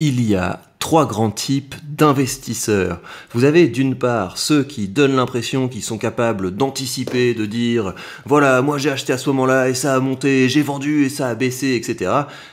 Il y a trois grands types d'investisseurs. Vous avez d'une part ceux qui donnent l'impression qu'ils sont capables d'anticiper, de dire voilà, moi j'ai acheté à ce moment-là et ça a monté, j'ai vendu et ça a baissé, etc.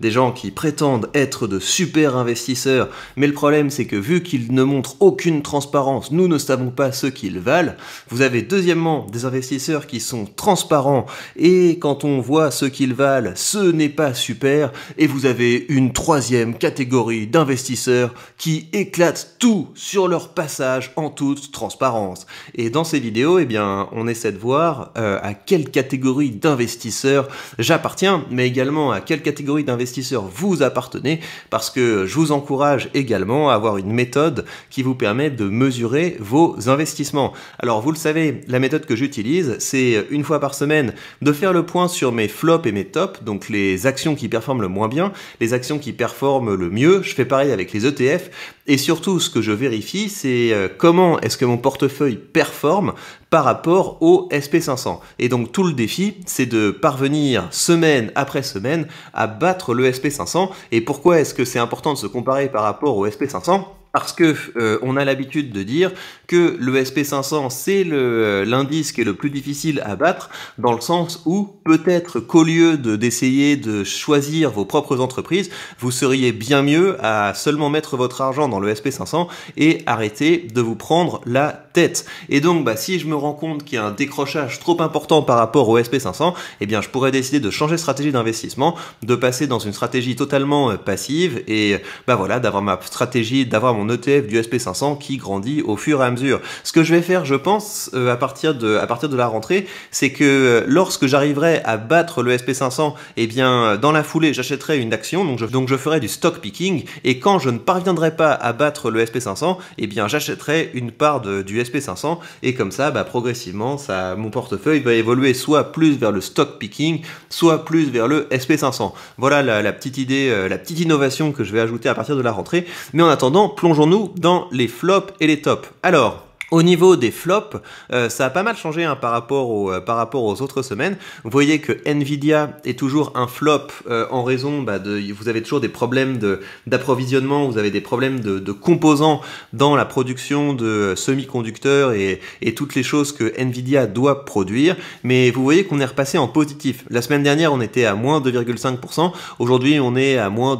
Des gens qui prétendent être de super investisseurs, mais le problème c'est que vu qu'ils ne montrent aucune transparence, nous ne savons pas ce qu'ils valent. Vous avez deuxièmement des investisseurs qui sont transparents et quand on voit ce qu'ils valent, ce n'est pas super. Et vous avez une troisième catégorie d'investisseurs qui éclatent tout sur leur passage en toute transparence. Et dans ces vidéos, eh bien, on essaie de voir euh, à quelle catégorie d'investisseurs j'appartiens, mais également à quelle catégorie d'investisseurs vous appartenez, parce que je vous encourage également à avoir une méthode qui vous permet de mesurer vos investissements. Alors, vous le savez, la méthode que j'utilise, c'est euh, une fois par semaine de faire le point sur mes flops et mes tops, donc les actions qui performent le moins bien, les actions qui performent le mieux. Je fais pareil avec les ETF. Et surtout, ce que je vérifie, c'est euh, comment est-ce que mon portefeuille performe par rapport au SP500. Et donc tout le défi, c'est de parvenir semaine après semaine à battre le SP500. Et pourquoi est-ce que c'est important de se comparer par rapport au SP500 parce que euh, on a l'habitude de dire que le SP500 c'est euh, l'indice qui est le plus difficile à battre dans le sens où peut-être qu'au lieu d'essayer de, choisir vos propres entreprises, vous seriez bien mieux à seulement mettre votre argent dans le SP500 et arrêter de vous prendre la tête. Et donc bah, si je me rends compte qu'il y a un décrochage trop important par rapport au SP500, eh bien je pourrais décider de changer de stratégie d'investissement, de passer dans une stratégie totalement euh, passive et bah voilà, d'avoir ma stratégie d'avoir mon ETF du SP500 qui grandit au fur et à mesure. Ce que je vais faire, je pense, euh, à, partir de, à partir de la rentrée, c'est que euh, lorsque j'arriverai à battre le SP500, et eh bien, euh, dans la foulée, j'achèterai une action, donc je, donc je ferai du stock picking, et quand je ne parviendrai pas à battre le SP500, et eh bien, j'achèterai une part du SP500, et comme ça, bah, progressivement, ça, mon portefeuille va évoluer soit plus vers le stock picking, soit plus vers le SP500. Voilà la, petite idée, la petite innovation que je vais ajouter à partir de la rentrée. Mais en attendant, plongeons-nous dans les flops et les tops. Alors, au niveau des flops, euh, ça a pas mal changé hein, par, rapport au, euh, par rapport aux autres semaines. Vous voyez que Nvidia est toujours un flop euh, en raison bah, de... Vous avez toujours des problèmes d'approvisionnement, vous avez des problèmes de, composants dans la production de semi-conducteurs et, et, toutes les choses que Nvidia doit produire. Mais vous voyez qu'on est repassé en positif. La semaine dernière, on était à moins 2,5%. Aujourd'hui, on est à moins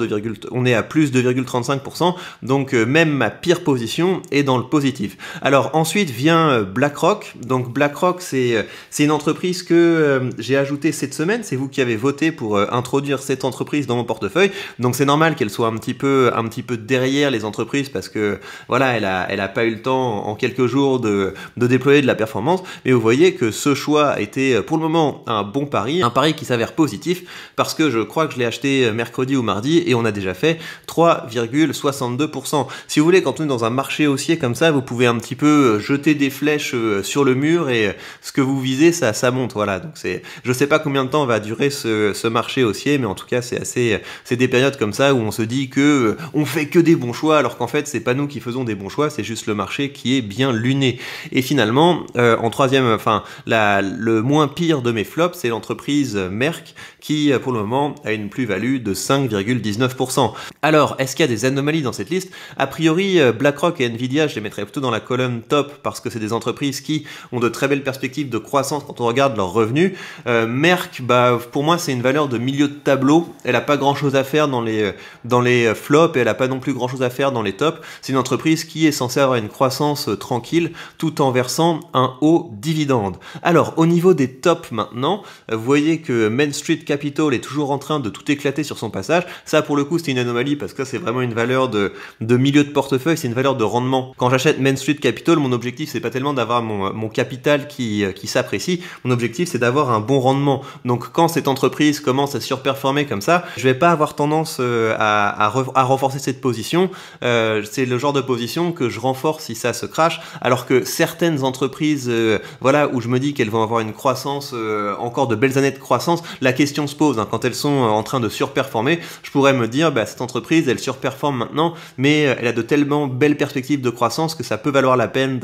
on est à plus 2,35%. Donc même ma pire position est dans le positif. Alors ensuite vient euh, BlackRock. Donc BlackRock, c'est euh, une entreprise que euh, j'ai ajoutée cette semaine. C'est vous qui avez voté pour introduire cette entreprise dans mon portefeuille. Donc c'est normal qu'elle soit un petit peu un petit peu derrière les entreprises parce que voilà, elle a elle a pas eu le temps en quelques jours de de déployer de la performance. Mais vous voyez que ce choix était pour le moment un bon pari, un pari qui s'avère positif parce que je crois que je l'ai acheté mercredi ou mardi et on a déjà fait 3,62%. Si vous voulez, quand on est dans un marché haussier comme ça, vous pouvez un petit peu jeter des flèches euh, sur le mur et euh, ce que vous visez, ça, ça monte. Voilà. Donc c'est, je sais pas combien de temps va durer ce, ce marché haussier, mais en tout cas, c'est assez, c'est des périodes comme ça où on se dit que euh, on fait que des bons choix, alors qu'en fait, c'est pas nous qui faisons des bons choix, c'est juste le marché qui est bien luné. Et finalement, en troisième, enfin, la, le moins pire de mes flops, c'est l'entreprise Merck qui, pour le moment, a une plus-value de 5,19%. Alors, est-ce qu'il y a des anomalies dans cette liste A priori, BlackRock et Nvidia, je les mettrais plutôt dans la colonne top parce que c'est des entreprises qui ont de très belles perspectives de croissance quand on regarde leurs revenus. Euh, Merck, bah, pour moi, c'est une valeur de milieu de tableau. Elle n'a pas grand-chose à faire dans les, dans les flops et elle n'a pas non plus grand-chose à faire dans les tops. C'est une entreprise qui est censée avoir une croissance euh, tranquille tout en versant un haut dividende. Alors, au niveau des tops maintenant, vous voyez que Main Street Capital est toujours en train de tout éclater sur son passage. Ça, pour le coup, c'est une anomalie parce que c'est vraiment une valeur de, de milieu de portefeuille, c'est une valeur de rendement. Quand j'achète Main Street Capital, mon mon objectif, c'est pas tellement d'avoir mon, euh, capital qui, euh, qui s'apprécie. Mon objectif, c'est d'avoir un bon rendement. Donc, quand cette entreprise commence à surperformer comme ça, je vais pas avoir tendance euh, à, renforcer cette position. c'est le genre de position que je renforce si ça se crache. Alors que certaines entreprises, voilà, où je me dis qu'elles vont avoir une croissance, encore de belles années de croissance, la question se pose. Hein. quand elles sont en train de surperformer, je pourrais me dire, bah, cette entreprise, elle surperforme maintenant, mais elle a de tellement belles perspectives de croissance que ça peut valoir la peine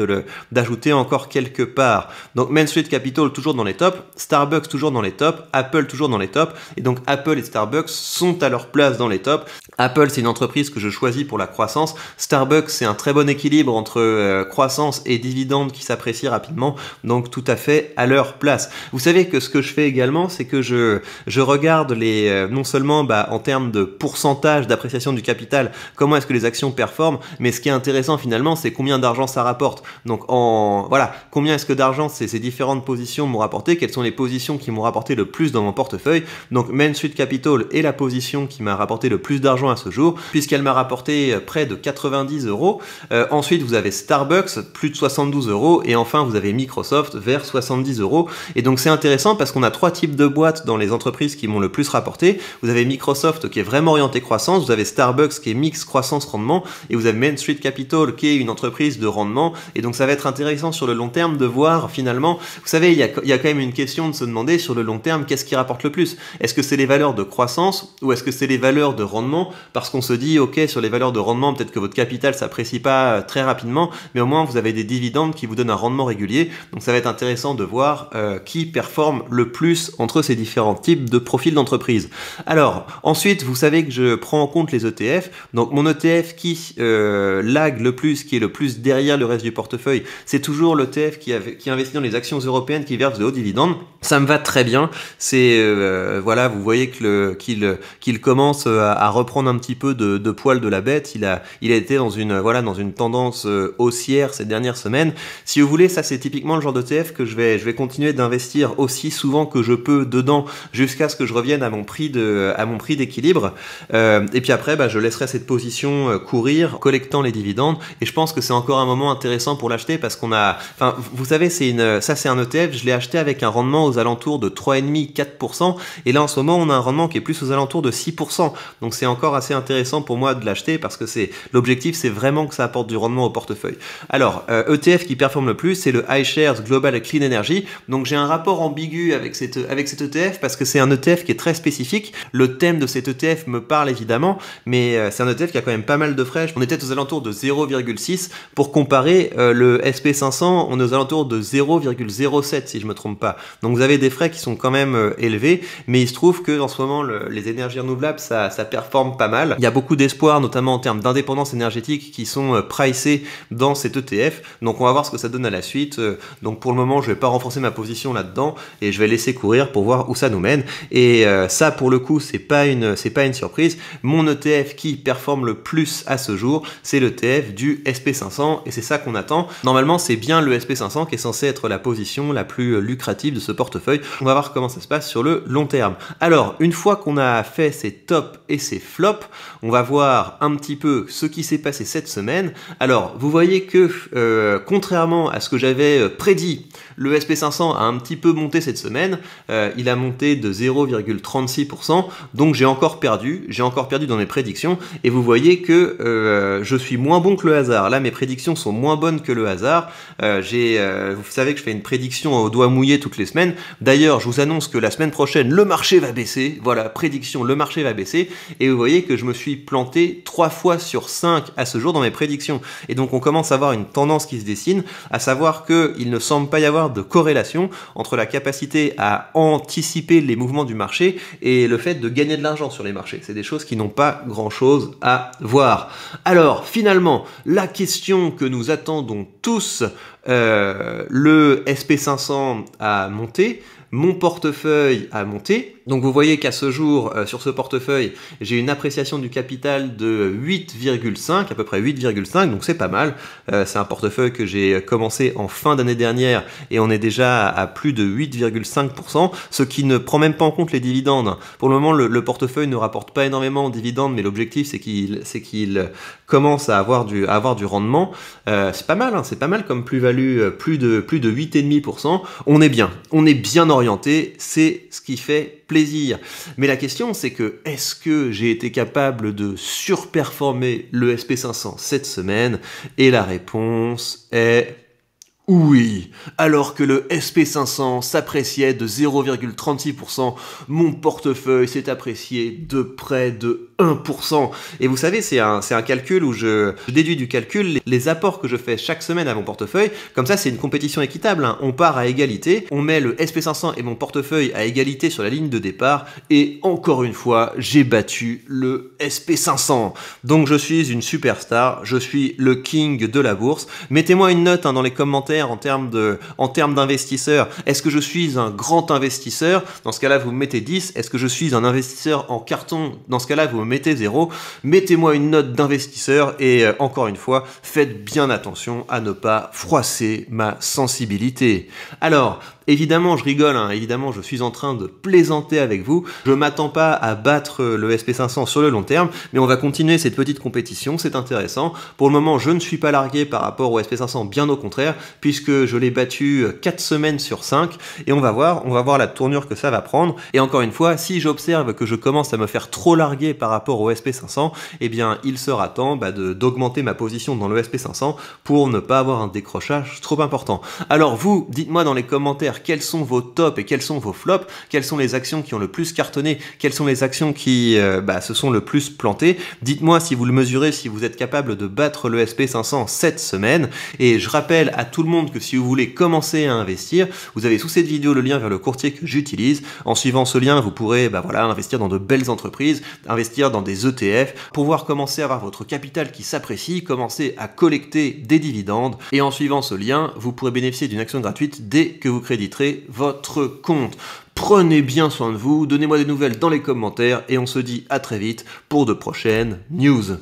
d'ajouter encore quelque part. Donc Main Street Capital toujours dans les tops, Starbucks toujours dans les tops, Apple toujours dans les tops, et donc Apple et Starbucks sont à leur place dans les tops. Apple c'est une entreprise que je choisis pour la croissance, Starbucks c'est un très bon équilibre entre euh, croissance et dividendes qui s'apprécie rapidement, donc tout à fait à leur place. Vous savez que ce que je fais également, c'est que je, je regarde les, euh, non seulement bah, en termes de pourcentage d'appréciation du capital, comment est-ce que les actions performent, mais ce qui est intéressant finalement, c'est combien d'argent ça rapporte. Donc en voilà, combien est-ce que d'argent ces, différentes positions m'ont rapporté Quelles sont les positions qui m'ont rapporté le plus dans mon portefeuille Donc Main Street Capital est la position qui m'a rapporté le plus d'argent à ce jour, puisqu'elle m'a rapporté euh, près de 90 euros. Euh, ensuite, vous avez Starbucks, plus de 72 euros, et enfin vous avez Microsoft vers 70 euros. Et donc c'est intéressant parce qu'on a trois types de boîtes dans les entreprises qui m'ont le plus rapporté. Vous avez Microsoft qui est vraiment orienté croissance, vous avez Starbucks qui est mix croissance rendement, et vous avez Main Street Capital qui est une entreprise de rendement et donc ça va être intéressant sur le long terme de voir finalement, vous savez, il y a, quand même une question de se demander sur le long terme, qu'est-ce qui rapporte le plus Est-ce que c'est les valeurs de croissance ou est-ce que c'est les valeurs de rendement Parce qu'on se dit, ok, sur les valeurs de rendement, peut-être que votre capital s'apprécie pas euh, très rapidement, mais au moins vous avez des dividendes qui vous donnent un rendement régulier. Donc ça va être intéressant de voir euh, qui performe le plus entre ces différents types de profils d'entreprise. Alors ensuite, vous savez que je prends en compte les ETF. Donc mon ETF qui euh, lag le plus, qui est le plus derrière le reste du portefeuille, C'est toujours l'ETF qui, qui, investit dans les actions européennes qui versent de hauts dividendes. Ça me va très bien. C'est euh, voilà, vous voyez qu'il commence à, reprendre un petit peu de, poil de la bête. Il a, il a été dans une voilà dans une tendance euh, haussière ces dernières semaines. Si vous voulez, ça c'est typiquement le genre d'ETF que je vais je vais continuer d'investir aussi souvent que je peux dedans jusqu'à ce que je revienne à mon prix de à mon prix d'équilibre. Euh, et puis après, bah, je laisserai cette position courir, collectant les dividendes. Et je pense que c'est encore un moment intéressant pour l'acheter parce qu'on a, enfin, vous savez, c'est une, ça c'est un ETF, je l'ai acheté avec un rendement aux alentours de 3,5-4%, et là en ce moment on a un rendement qui est plus aux alentours de 6%, donc c'est encore assez intéressant pour moi de l'acheter parce que c'est, l'objectif c'est vraiment que ça apporte du rendement au portefeuille. Alors, ETF euh, e qui performe le plus, c'est le iShares Global Clean Energy, donc j'ai un rapport ambigu avec cette, avec cet ETF parce que c'est un ETF qui est très spécifique, le thème de cet ETF me parle évidemment, mais euh, c'est un ETF qui a quand même pas mal de frais, On était aux alentours de 0,6 pour comparer euh, le SP500, on est aux alentours de 0,07 si je ne me trompe pas. Donc vous avez des frais qui sont quand même euh, élevés, mais il se trouve que en ce moment les énergies renouvelables ça, performe pas mal. Il y a beaucoup d'espoir, notamment en termes d'indépendance énergétique, qui sont euh, pricés dans cet ETF. Donc on va voir ce que ça donne à la suite. Donc pour le moment, je ne vais pas renforcer ma position là-dedans et je vais laisser courir pour voir où ça nous mène. Et ça, pour le coup, c'est pas c'est pas une surprise. Mon ETF qui performe le plus à ce jour, c'est l'ETF du SP500 et c'est ça qu'on a Normalement, c'est bien le SP500 qui est censé être la position la plus lucrative de ce portefeuille. On va voir comment ça se passe sur le long terme. Alors, une fois qu'on a fait ces tops et ces flops, on va voir un petit peu ce qui s'est passé cette semaine. Alors, vous voyez que, euh, contrairement à ce que j'avais euh, prédit le SP500 a un petit peu monté cette semaine, euh, il a monté de 0,36%, donc j'ai encore perdu, j'ai encore perdu dans mes prédictions, et vous voyez que euh, je suis moins bon que le hasard. Là, mes prédictions sont moins bonnes que le hasard. Euh, vous savez que je fais une prédiction au doigt mouillé toutes les semaines. D'ailleurs, je vous annonce que la semaine prochaine, le marché va baisser. Voilà, prédiction, le marché va baisser. Et vous voyez que je me suis planté 3 fois sur 5 à ce jour dans mes prédictions. Et donc, on commence à avoir une tendance qui se dessine, à savoir qu'il ne semble pas y avoir de corrélation entre la capacité à anticiper les mouvements du marché et le fait de gagner de l'argent sur les marchés. C'est des choses qui n'ont pas grand-chose à voir. Alors, finalement, la question que nous attendons tous, euh, le SP500 a monté, mon portefeuille a monté. Donc vous voyez qu'à ce jour, euh, sur ce portefeuille, j'ai une appréciation du capital de 8,5, à peu près 8,5, donc c'est pas mal. Euh, c'est un portefeuille que j'ai commencé en fin d'année dernière et on est déjà à plus de 8,5%, ce qui ne prend même pas en compte les dividendes. Pour le moment, le, portefeuille ne rapporte pas énormément en dividendes, mais l'objectif c'est qu'il commence à avoir du, avoir du rendement, euh, c'est pas mal, hein, c'est pas mal comme plus-value, euh, plus de, plus de 8,5%. On est bien, on est bien orienté, c'est ce qui fait plaisir. Mais la question, c'est que est-ce que j'ai été capable de surperformer le SP500 cette semaine Et la réponse est oui, alors que le SP500 s'appréciait de 0,36%, mon portefeuille s'est apprécié de près de 1%. Et vous savez, c'est un, un, calcul où je, déduis du calcul les, apports que je fais chaque semaine à mon portefeuille. Comme ça, c'est une compétition équitable. Hein. On part à égalité, on met le SP500 et mon portefeuille à égalité sur la ligne de départ. Et encore une fois, j'ai battu le SP500. Donc je suis une superstar, je suis le king de la bourse. Mettez-moi une note hein, dans les commentaires en termes de, en d'investisseur. Est-ce que je suis un grand investisseur Dans ce cas-là, vous mettez 10. Est-ce que je suis un investisseur en carton Dans ce cas-là, vous me mettez 0. Mettez-moi une note d'investisseur et euh, encore une fois, faites bien attention à ne pas froisser ma sensibilité. Alors, Évidemment, je rigole, hein. évidemment, je suis en train de plaisanter avec vous. Je m'attends pas à battre le SP500 sur le long terme, mais on va continuer cette petite compétition, c'est intéressant. Pour le moment, je ne suis pas largué par rapport au SP500, bien au contraire, puisque je l'ai battu 4 euh, semaines sur 5, et on va voir, on va voir la tournure que ça va prendre. Et encore une fois, si j'observe que je commence à me faire trop larguer par rapport au SP500, eh bien, il sera temps bah, d'augmenter ma position dans le SP500 pour ne pas avoir un décrochage trop important. Alors vous, dites-moi dans les commentaires quels sont vos tops et quels sont vos flops, quelles sont les actions qui ont le plus cartonné, quelles sont les actions qui euh, bah, se sont le plus plantées. Dites-moi si vous le mesurez, si vous êtes capable de battre le SP500 cette semaine. Et je rappelle à tout le monde que si vous voulez commencer à investir, vous avez sous cette vidéo le lien vers le courtier que j'utilise. En suivant ce lien, vous pourrez bah, voilà, investir dans de belles entreprises, investir dans des ETF, pouvoir commencer à avoir votre capital qui s'apprécie, commencer à collecter des dividendes. Et en suivant ce lien, vous pourrez bénéficier d'une action gratuite dès que vous créditez votre compte. Prenez bien soin de vous, donnez-moi des nouvelles dans les commentaires et on se dit à très vite pour de prochaines news.